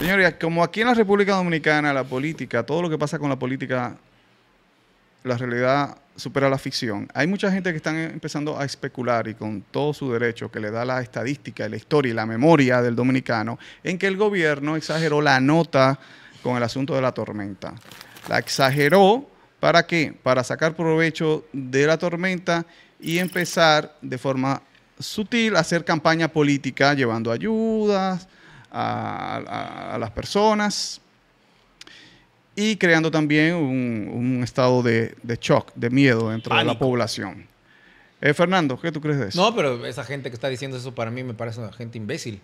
Señorías, como aquí en la República Dominicana la política, todo lo que pasa con la política, la realidad supera la ficción. Hay mucha gente que está empezando a especular y con todo su derecho que le da la estadística, la historia y la memoria del dominicano, en que el gobierno exageró la nota con el asunto de la tormenta. La exageró para qué? Para sacar provecho de la tormenta y empezar de forma sutil a hacer campaña política llevando ayudas, a, las personas y creando también un, estado de, shock, de miedo dentro de la población. Eh, Fernando, ¿qué tú crees de eso? No, pero esa gente que está diciendo eso para mí me parece una gente imbécil.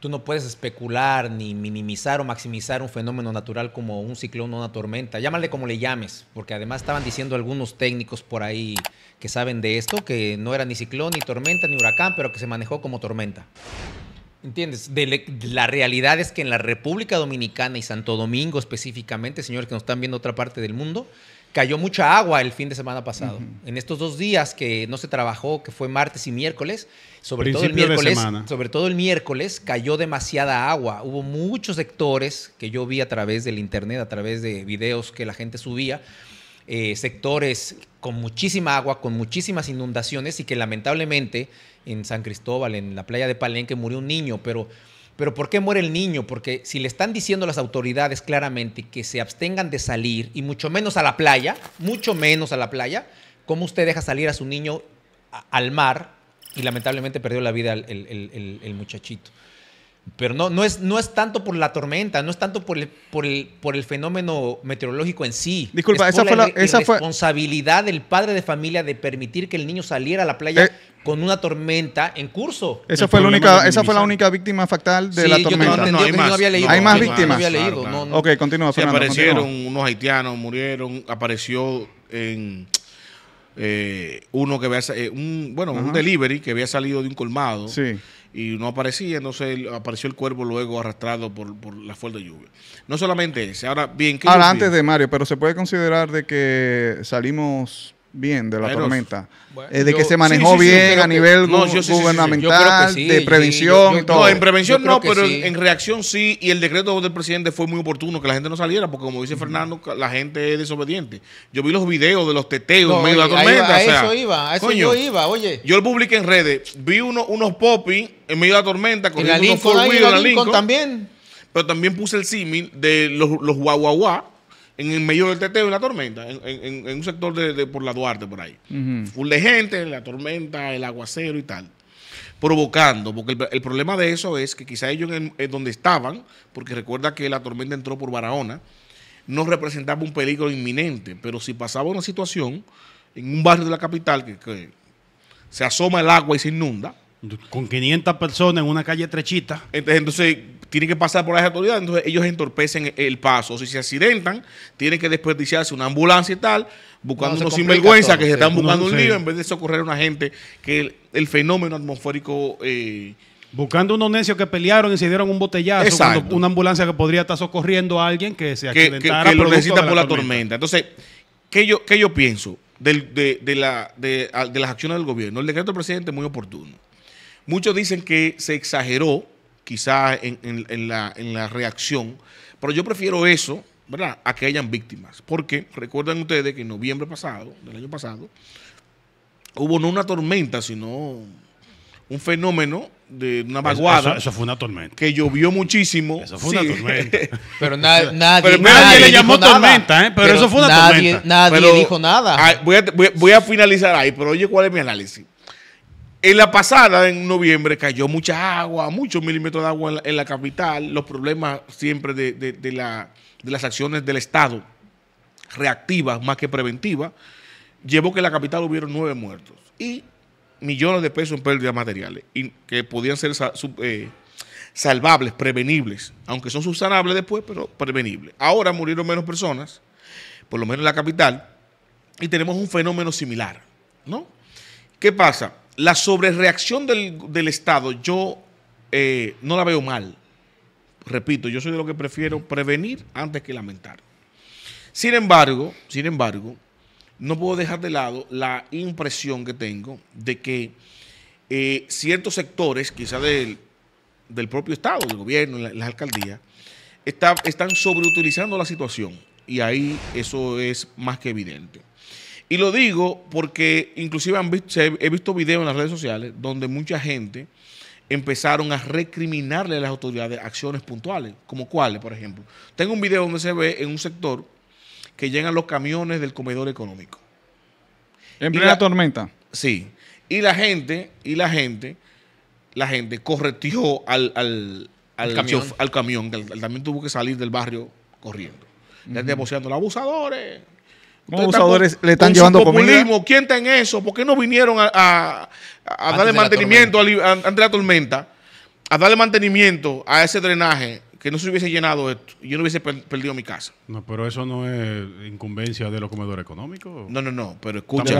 Tú no puedes especular ni minimizar o maximizar un fenómeno natural como un ciclón o una tormenta. Llámale como le llames, porque además estaban diciendo algunos técnicos por ahí que saben de esto, que no era ni ciclón, ni tormenta, ni huracán, pero que se manejó como tormenta. ¿Entiendes? la realidad es que en la República Dominicana y Santo Domingo específicamente, señores que nos están viendo otra parte del mundo, cayó mucha agua el fin de semana pasado. En estos dos días que no se trabajó, que fue martes y miércoles, sobre todo el miércoles, sobre todo el miércoles cayó demasiada agua. Hubo muchos sectores que yo vi a través del internet, a través de videos que la gente subía, eh, sectores con muchísima agua, con muchísimas inundaciones y que lamentablemente en San Cristóbal, en la playa de Palenque, murió un niño, pero... Pero ¿por qué muere el niño? Porque si le están diciendo las autoridades claramente que se abstengan de salir y mucho menos a la playa, mucho menos a la playa, ¿cómo usted deja salir a su niño al mar? Y lamentablemente perdió la vida el muchachito. Pero no, no, es, no es tanto por la tormenta, no es tanto por el, por el, por el fenómeno meteorológico en sí. Disculpa, esa fue la, responsabilidad del padre de familia de permitir que el niño saliera a la playa eh, con una tormenta en curso. Esa, fue la, única, esa fue la única víctima fatal de la tormenta. Yo no, no, hay, más, no había leído, hay más víctimas. Ok, continúa, aparecieron unos haitianos, murieron, apareció en... Eh, eh, uno que había, un, bueno, un delivery que había salido de un colmado. Sí y no aparecía, entonces apareció el cuervo luego arrastrado por, por la de lluvia. No solamente ese, ahora bien... Ahora, antes de Mario, pero se puede considerar de que salimos bien de la tormenta. Eh, de que se manejó bien a nivel gubernamental, de prevención todo. No, en prevención no, pero en reacción sí. Y el decreto del presidente fue muy oportuno que la gente no saliera, porque como dice Fernando, la gente es desobediente. Yo vi los videos de los teteos en medio de la tormenta. a eso iba, a eso yo iba, oye. Yo lo publiqué en redes. Vi uno, unos popis en medio de la tormenta, con unos Lincoln, también. Pero también puse el símil de los, los guaguaguá en el medio del teteo, y la tormenta, en, un sector de, por la Duarte, por ahí. de gente, la tormenta, el aguacero y tal. Provocando, porque el, problema de eso es que quizá ellos en, donde estaban, porque recuerda que la tormenta entró por Barahona, no representaba un peligro inminente, pero si pasaba una situación en un barrio de la capital que se asoma el agua y se inunda, con 500 personas en una calle estrechita, Entonces, tienen que pasar por las autoridades, entonces ellos entorpecen el paso. si se accidentan, tienen que desperdiciarse una ambulancia y tal, buscando unos sinvergüenza que se están buscando un lío en vez de socorrer a una gente que el, fenómeno atmosférico... Eh, buscando unos necios que pelearon y se dieron un botellazo. Cuando una ambulancia que podría estar socorriendo a alguien que se accidentara. por la, tormenta. Entonces, ¿qué yo, qué yo pienso de, las acciones del gobierno? El decreto del presidente es muy oportuno. Muchos dicen que se exageró, quizás en, la, reacción, pero yo prefiero eso, ¿verdad?, a que hayan víctimas. Porque recuerden ustedes que en noviembre pasado, del año pasado, hubo no una tormenta, sino un fenómeno de una vaguada. Eso, fue una tormenta. Que llovió muchísimo. Eso fue una tormenta. pero nadie, le llamó tormenta, ¿eh? pero, eso fue una tormenta. Nadie dijo nada. voy a finalizar ahí, pero oye, ¿cuál es mi análisis? En la pasada, en noviembre, cayó mucha agua, muchos milímetros de agua en la, capital, los problemas siempre de, las acciones del Estado, reactivas más que preventivas, llevó que en la capital hubieron nueve muertos y millones de pesos en pérdidas materiales, que podían ser eh, salvables, prevenibles, aunque son subsanables después, pero prevenibles. Ahora murieron menos personas, por lo menos en la capital, y tenemos un fenómeno similar, ¿no? ¿Qué pasa? la sobrereacción del, Estado yo eh, no la veo mal. Repito, yo soy de lo que prefiero prevenir antes que lamentar. Sin embargo, sin embargo, no puedo dejar de lado la impresión que tengo de que eh, ciertos sectores, quizá del, propio Estado, del gobierno, las alcaldías, están sobreutilizando la situación. Y ahí eso es más que evidente. Y lo digo porque inclusive he visto videos en las redes sociales donde mucha gente empezaron a recriminarle a las autoridades acciones puntuales, como cuáles, por ejemplo. Tengo un video donde se ve en un sector que llegan los camiones del comedor económico. En plena tormenta. Sí. Y la gente, y la gente, la gente correteó al, al, al camión, que también tuvo que salir del barrio corriendo. Ya negociando los abusadores. Los abusadores le están llevando ¿Quién está en eso? ¿Por qué no vinieron a, darle mantenimiento ante la tormenta? A darle mantenimiento a ese drenaje que no se hubiese llenado esto, yo no hubiese perdido mi casa. No, pero eso no es incumbencia de los comedores económicos. No, no, no, pero escucha.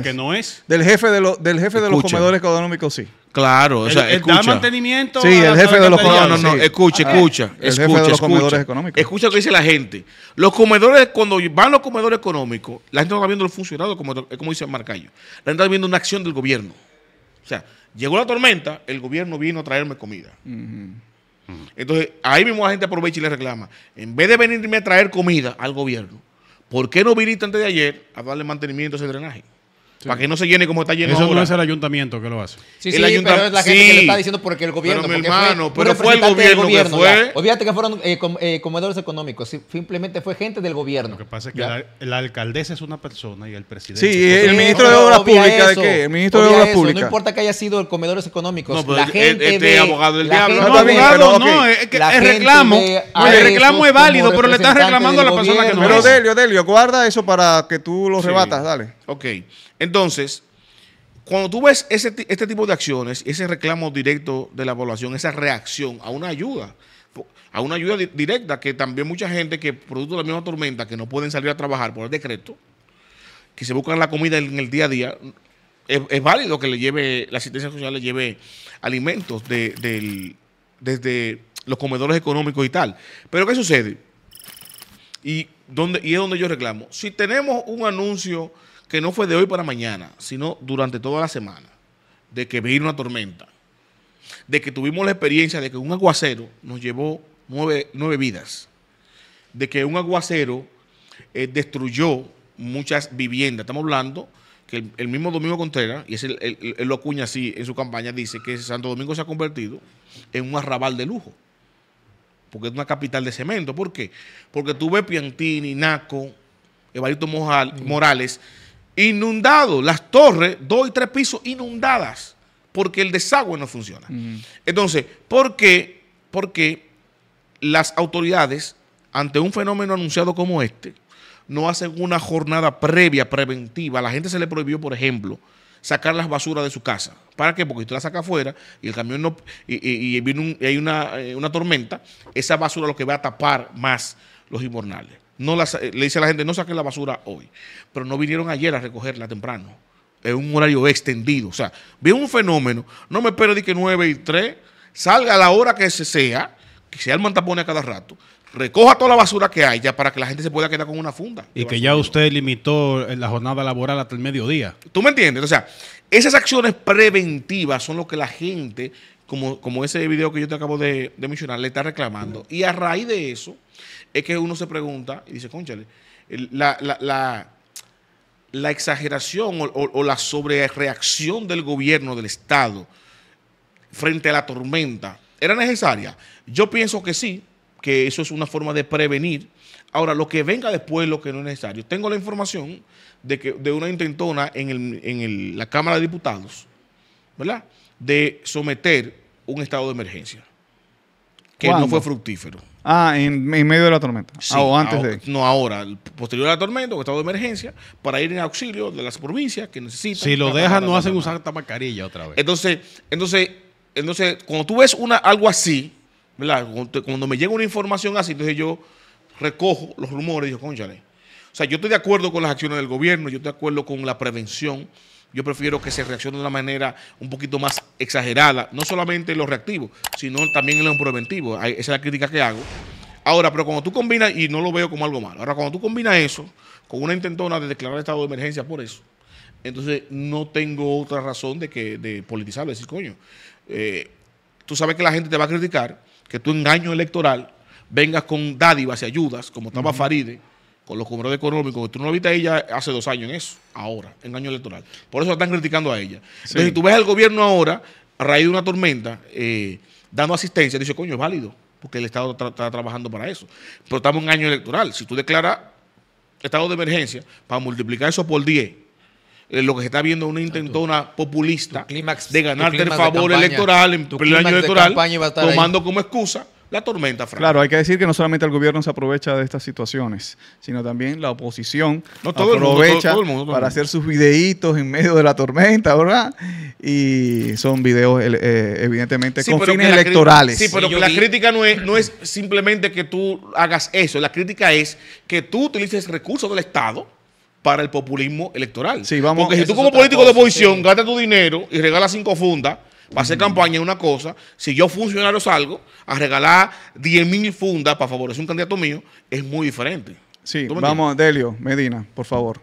que no es. Del jefe de, del jefe de los comedores económicos, sí. Claro, o sea, el, Da mantenimiento. Sí, el jefe de los comedores. No, no, no, escucha, escucha. escucha, los comedores económicos. Escucha lo que dice la gente. Los comedores, cuando van los comedores económicos, la gente no está viendo el funcionarios, como, como dice Marcayo. La gente está viendo una acción del gobierno. O sea, llegó la tormenta, el gobierno vino a traerme comida. Entonces, ahí mismo la gente aprovecha y le reclama. En vez de venirme a traer comida al gobierno, ¿por qué no viniste antes de ayer a darle mantenimiento a ese drenaje? Para que no se llene como está lleno Eso no es el ayuntamiento que lo hace. Sí, sí, pero es la gente que le está diciendo porque el gobierno. Pero hermano, fue, pero fue el gobierno, que fue. Olvídate que fueron eh, eh, comedores económicos, simplemente fue gente del gobierno. Lo que pasa es que la, alcaldesa es una persona y el presidente. Sí, el ministro de Obras Públicas. ¿De qué? El ministro de Obras Públicas. No importa que haya sido el comedores económicos. No, la gente este abogado del diablo. No, no, es el reclamo. El reclamo es válido, pero le estás reclamando a la persona que no es. Pero Delio, Delio, guarda eso para que tú lo rebatas, dale. Ok, entonces, cuando tú ves este tipo de acciones, ese reclamo directo de la población, esa reacción a una ayuda, a una ayuda directa, que también mucha gente que producto de la misma tormenta, que no pueden salir a trabajar por el decreto, que se buscan la comida en el día a día, es, válido que le lleve, la asistencia social le lleve alimentos del, desde los comedores económicos y tal. Pero ¿qué sucede? Y, y es donde yo reclamo. Si tenemos un anuncio que no fue de hoy para mañana, sino durante toda la semana, de que vino una tormenta, de que tuvimos la experiencia de que un aguacero nos llevó nueve, vidas, de que un aguacero eh, destruyó muchas viviendas. Estamos hablando que el, mismo Domingo Contreras, y es el, lo acuña así en su campaña, dice que Santo Domingo se ha convertido en un arrabal de lujo, porque es una capital de cemento. ¿Por qué? Porque tuve ves Piantini, Naco, Evarito Mojal, mm. Morales, Inundado, las torres, dos y tres pisos inundadas, porque el desagüe no funciona. Entonces, ¿por qué? Porque las autoridades, ante un fenómeno anunciado como este, no hacen una jornada previa, preventiva. A la gente se le prohibió, por ejemplo, sacar las basuras de su casa. ¿Para qué? Porque si tú la saca afuera y el camión no. y, y, hay una, eh, una tormenta, esa basura lo que va a tapar más los inmornales. Eh, le dice a la gente, no saquen la basura hoy. Pero no vinieron ayer a recogerla temprano. Es un horario extendido. O sea, veo un fenómeno. No me espero de que 9 y 3 salga a la hora que se sea, que se el mantapone a cada rato. Recoja toda la basura que haya para que la gente se pueda quedar con una funda. Y que ya usted limitó eh, la jornada laboral hasta el mediodía. ¿Tú me entiendes? O sea, esas acciones preventivas son lo que la gente como, como, ese video que yo te acabo de, de mencionar, le está reclamando. Y a raíz de eso, es que uno se pregunta y dice, conchale, la, la, exageración o, la sobrereacción del gobierno, del Estado, frente a la tormenta, ¿era necesaria? Yo pienso que sí, que eso es una forma de prevenir. Ahora, lo que venga después lo que no es necesario. Tengo la información de, que, de una intentona en, la Cámara de Diputados, ¿verdad? De someter un estado de emergencia, que no fue fructífero. Ah, en, medio de la tormenta. Ah, o antes de. No ahora, posterior a la tormenta o estado de emergencia, para ir en auxilio de las provincias que necesitan. Si lo dejan, no hacen usar esta mascarilla otra vez. Entonces, entonces, entonces, cuando tú ves una, algo así, Cuando, me llega una información así, entonces yo recojo los rumores y digo, conchale. O sea, yo estoy de acuerdo con las acciones del gobierno, yo estoy de acuerdo con la prevención. Yo prefiero que se reaccione de una manera un poquito más exagerada, no solamente en los reactivos, sino también en los preventivos. Esa es la crítica que hago. Ahora, pero cuando tú combinas, y no lo veo como algo malo, ahora cuando tú combinas eso con una intentona de declarar estado de emergencia por eso, entonces no tengo otra razón de que de politizarlo, decir, coño, eh, tú sabes que la gente te va a criticar, que tu engaño electoral vengas con dádivas y ayudas, como estaba Faride, con los cobros económicos, que tú no lo viste a ella hace dos años en eso ahora, en año electoral. Por eso la están criticando a ella. si tú ves al gobierno ahora, a raíz de una tormenta, eh, dando asistencia, dice, coño, es válido, porque el Estado está trabajando para eso. Pero estamos en año electoral. Si tú declaras estado de emergencia, para multiplicar eso por 10, eh, lo que se está viendo es una intentona populista de ganarte el favor electoral en pleno año electoral, tomando como excusa la tormenta, Frank. Claro, hay que decir que no solamente el gobierno se aprovecha de estas situaciones, sino también la oposición no, todo aprovecha para hacer sus videitos en medio de la tormenta, ¿verdad? Y son videos eh, evidentemente con fines electorales. Sí, pero la crítica no es, no es simplemente que tú hagas eso, la crítica es que tú utilices recursos del Estado para el populismo electoral. Porque si tú como político de oposición gastas tu dinero y regalas cinco fundas, para hacer campaña es una cosa. Si yo funcionario salgo a regalar 10.000 fundas para favorecer un candidato mío, es muy diferente. Sí, vamos, Delio, Medina, por favor.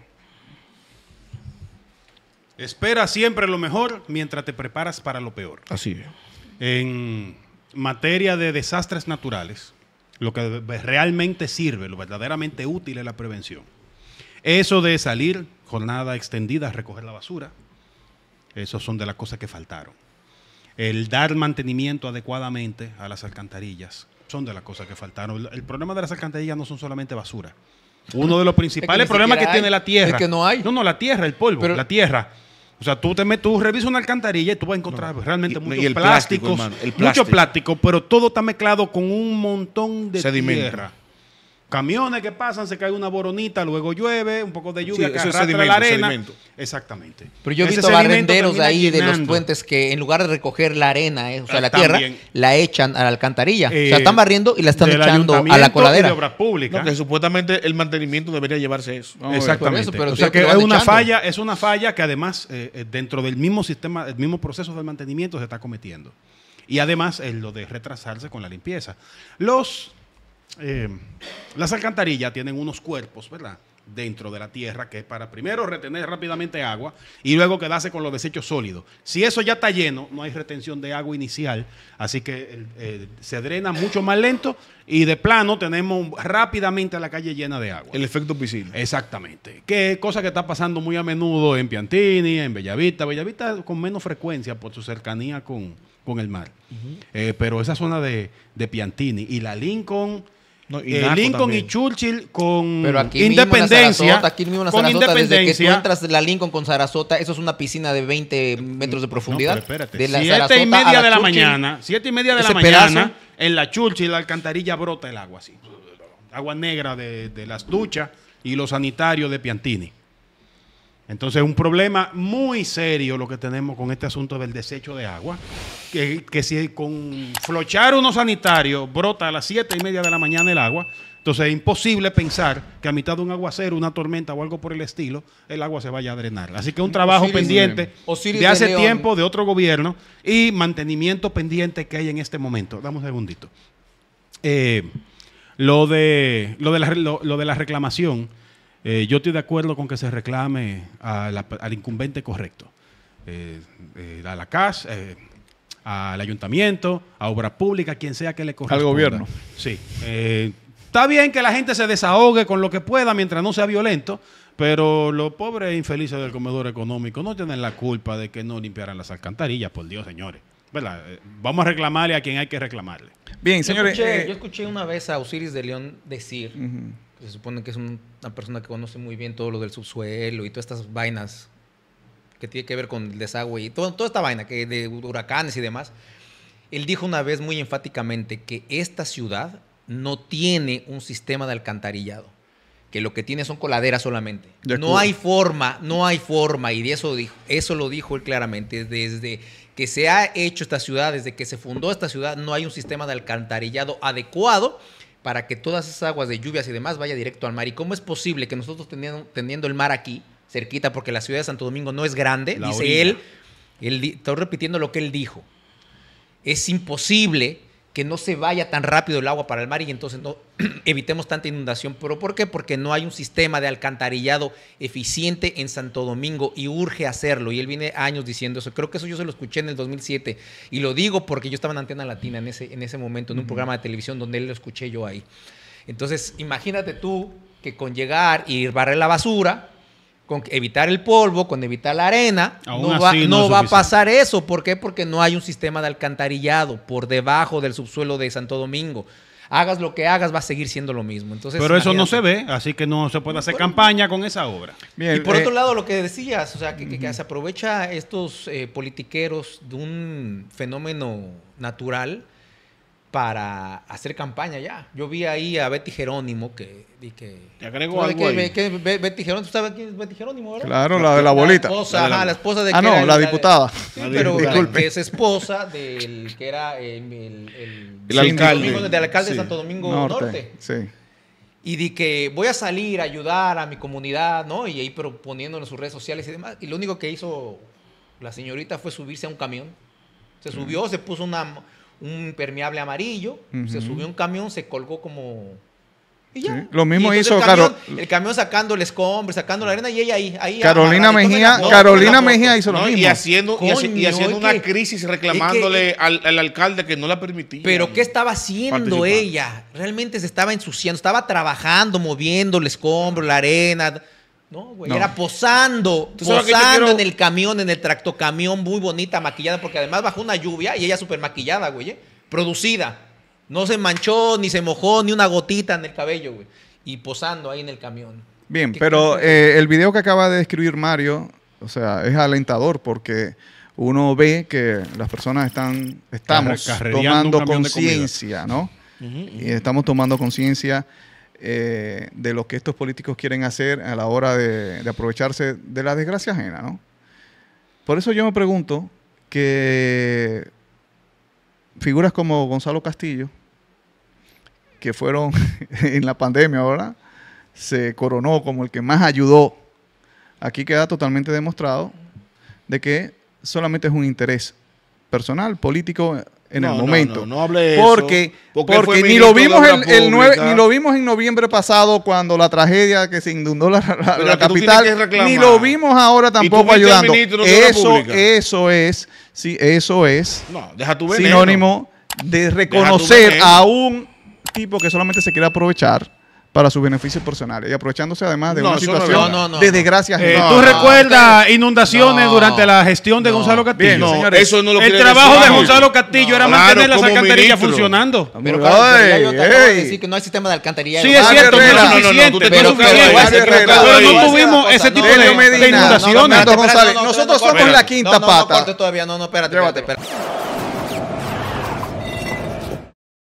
Espera siempre lo mejor mientras te preparas para lo peor. Así es. En materia de desastres naturales, lo que realmente sirve, lo verdaderamente útil es la prevención. Eso de salir, jornada extendida, a recoger la basura, esos son de las cosas que faltaron el dar mantenimiento adecuadamente a las alcantarillas son de las cosas que faltaron. El problema de las alcantarillas no son solamente basura. Uno de los principales problemas que tiene la tierra. Es que no hay. No, no, la tierra, el polvo, la tierra. O sea, tú te metes, tú revisas una alcantarilla y tú vas a encontrar realmente muchos plásticos, mucho plástico, pero todo está mezclado con un montón de tierra. Camiones que pasan, se cae una boronita, luego llueve, un poco de lluvia, que arrastra la arena. Exactamente. Pero yo he visto barrenderos ahí de los puentes que en lugar de recoger la arena, eh, o sea, la tierra, la echan a la alcantarilla. o sea, eh, están barriendo y la están echando a la coladera. De obras que supuestamente el mantenimiento debería llevarse eso. exactamente. o sea, que es una falla, es una falla que además eh, dentro del mismo sistema, el mismo proceso de mantenimiento se está cometiendo. Y además es lo de retrasarse con la limpieza. Los eh, las alcantarillas tienen unos cuerpos, ¿verdad? Dentro de la tierra, que es para primero retener rápidamente agua y luego quedarse con los desechos sólidos. Si eso ya está lleno, no hay retención de agua inicial, así que se drena mucho más lento y de plano tenemos rápidamente la calle llena de agua. El efecto piscina. Exactamente. Que cosa que está pasando muy a menudo en Piantini, en Bellavista. Bellavista con menos frecuencia por su cercanía con, el mar. Eh, pero esa zona de, de Piantini y la Lincoln y eh, Lincoln y Churchill con independencia. aquí con independencia. Desde que tú entras la Lincoln con Sarasota, eso es una piscina de 20 metros de profundidad. De la siete y media de la mañana, siete y media de la mañana, en la Churchill la alcantarilla brota el agua así. Agua negra de, de las duchas y los sanitarios de Piantini. Entonces, un problema muy serio lo que tenemos con este asunto del desecho de agua, que, si con flochar unos sanitario brota a las siete y media de la mañana el agua, entonces es imposible pensar que a mitad de un aguacero, una tormenta o algo por el estilo, el agua se vaya a drenar. Así que un trabajo pendiente de hace tiempo de otro gobierno y mantenimiento pendiente que hay en este momento. Dame un segundito. Eh, lo, de, lo, de la, lo de la reclamación eh, yo estoy de acuerdo con que se reclame al incumbente correcto, eh, eh, a la CAS, al ayuntamiento, a obra pública, quien sea que le corresponda. Al gobierno. Sí. está bien que la gente se desahogue con lo que pueda mientras no sea violento, pero los pobres infelices del comedor económico no tienen la culpa de que no limpiaran las alcantarillas, por Dios, señores. Vamos a reclamarle a quien hay que reclamarle. Bien, señores. Yo escuché, una vez a Osiris de León decir se supone que es una persona que conoce muy bien todo lo del subsuelo y todas estas vainas que tiene que ver con el desagüe y toda esta vaina que de huracanes y demás, él dijo una vez muy enfáticamente que esta ciudad no tiene un sistema de alcantarillado, que lo que tiene son coladeras solamente. No hay forma, no hay forma, y de eso, eso lo dijo él claramente, desde que se ha hecho esta ciudad, desde que se fundó esta ciudad, no hay un sistema de alcantarillado adecuado para que todas esas aguas de lluvias y demás vaya directo al mar. ¿Y cómo es posible que nosotros teniendo, el mar aquí, cerquita, porque la ciudad de Santo Domingo no es grande, dice él, él, estoy repitiendo lo que él dijo, es imposible que no se vaya tan rápido el agua para el mar y entonces no evitemos tanta inundación. ¿Pero por qué? Porque no hay un sistema de alcantarillado eficiente en Santo Domingo y urge hacerlo. Y él viene años diciendo eso. Creo que eso yo se lo escuché en el 2007 y lo digo porque yo estaba en Antena Latina en ese, en ese momento, en un programa de televisión donde él lo escuché yo ahí. Entonces, imagínate tú que con llegar y barrer la basura, con evitar el polvo, con evitar la arena, no va, a pasar eso. ¿Por qué? Porque no hay un sistema de alcantarillado por debajo del subsuelo de Santo Domingo. Hagas lo que hagas, va a seguir siendo lo mismo. Entonces, Pero eso no se ve, así que no se puede hacer campaña con esa obra. Bien, y por eh, otro lado, lo que decías, o sea, que, se aprovecha estos eh, politiqueros de un fenómeno natural para hacer campaña ya. Yo vi ahí a Betty Jerónimo que... Y que Te agrego algo Betty Jerónimo, sabes quién es Betty Jerónimo, verdad? Claro, la, de la abuelita. La esposa, la, la esposa de... Ah, no, la diputada. Sí, pero que es esposa del que era el... Eh, el, el, el alcalde. de Santo Domingo Norte. Sí. Y di que voy a salir a ayudar a mi comunidad, ¿no? Y ahí proponiendo en sus redes sociales y demás. Y lo único que hizo la señorita fue subirse a un camión. Se mm. subió, se puso una un permeable amarillo, se subió un camión, se colgó como... Y ya. lo mismo hizo el camión, el sacando el escombro, sacando la arena y ella ahí. ahí Carolina Mejía, Carolina Mejía hizo lo mismo. Y haciendo, haciendo, una crisis reclamándole al, alcalde que no la permitía. Pero ¿qué estaba haciendo ella? Realmente se estaba ensuciando, estaba trabajando, moviendo el escombro, la arena no, güey. Era posando. Posando en el camión, en el tractocamión, muy bonita, maquillada, porque además bajó una lluvia y ella súper maquillada, güey. ¿eh? Producida. No se manchó, ni se mojó, ni una gotita en el cabello, güey. Y posando ahí en el camión. Bien, pero eh, el video que acaba de describir Mario, o sea, es alentador porque uno ve que las personas están, estamos tomando conciencia, ¿no? Y estamos tomando conciencia eh, de lo que estos políticos quieren hacer a la hora de, aprovecharse de la desgracia ajena, Por eso yo me pregunto que figuras como Gonzalo Castillo, que fueron en la pandemia ahora, se coronó como el que más ayudó. Aquí queda totalmente demostrado de que solamente es un interés personal, político, en el momento. porque, Porque, ni lo vimos en el ni lo vimos en noviembre pasado cuando la tragedia que se inundó la, capital, ni lo vimos ahora tampoco ayudando. Eso, eso es, sí, eso es sinónimo de reconocer a un tipo que solamente se quiere aprovechar para sus beneficios personales y aprovechándose además de una situación de desgracia eh, ¿Tú recuerdas inundaciones durante la gestión de Gonzalo Castillo? señores, eso no lo El trabajo de Gonzalo Castillo era mantener las alcantarillas funcionando. Pero claro, decir que no hay sistema de alcantarilla. Sí, es cierto, no Pero no tuvimos ese tipo de inundaciones. Nosotros somos la quinta pata. No, no, no, no, espérate, espérate.